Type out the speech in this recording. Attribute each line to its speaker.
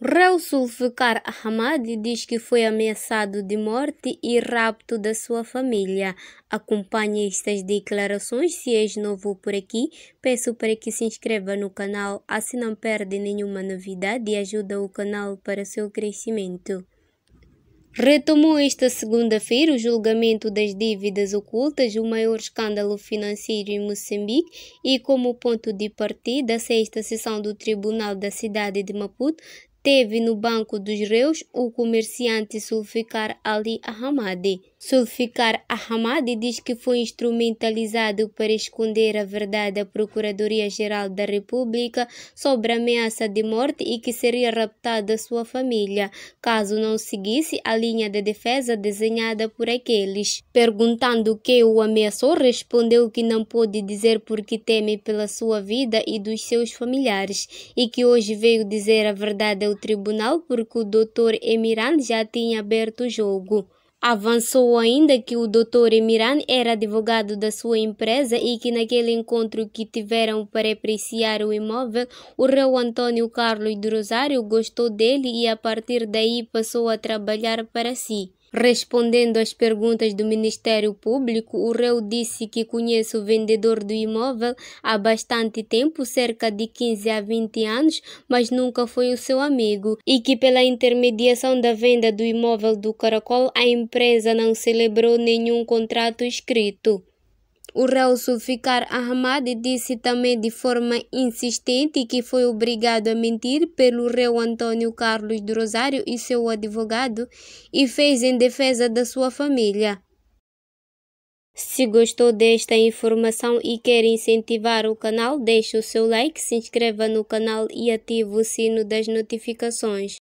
Speaker 1: Réu Sulficar Ahmad diz que foi ameaçado de morte e rapto da sua família. Acompanhe estas declarações. Se és novo por aqui, peço para que se inscreva no canal, assim não perde nenhuma novidade e ajuda o canal para seu crescimento. Retomou esta segunda-feira o julgamento das dívidas ocultas, o maior escândalo financeiro em Moçambique, e como ponto de partida, a sexta sessão do Tribunal da cidade de Maputo teve no banco dos réus o comerciante Sulficar Ali Ahmadi. Sulficar Ahmad diz que foi instrumentalizado para esconder a verdade à Procuradoria-Geral da República sobre a ameaça de morte e que seria raptado a sua família, caso não seguisse a linha de defesa desenhada por aqueles. Perguntando quem o ameaçou, respondeu que não pôde dizer porque teme pela sua vida e dos seus familiares, e que hoje veio dizer a verdade ao tribunal porque o doutor Emirand já tinha aberto o jogo. Avançou ainda que o Dr. Emiran era advogado da sua empresa e que naquele encontro que tiveram para apreciar o imóvel, o réu Antônio Carlos do Rosário gostou dele e a partir daí passou a trabalhar para si. Respondendo às perguntas do Ministério Público, o réu disse que conhece o vendedor do imóvel há bastante tempo, cerca de 15 a 20 anos, mas nunca foi o seu amigo, e que pela intermediação da venda do imóvel do Caracol, a empresa não celebrou nenhum contrato escrito. O réu Sulficar Ahmad disse também de forma insistente que foi obrigado a mentir pelo réu Antônio Carlos do Rosário e seu advogado e fez em defesa da sua família. Se gostou desta informação e quer incentivar o canal, deixe o seu like, se inscreva no canal e ative o sino das notificações.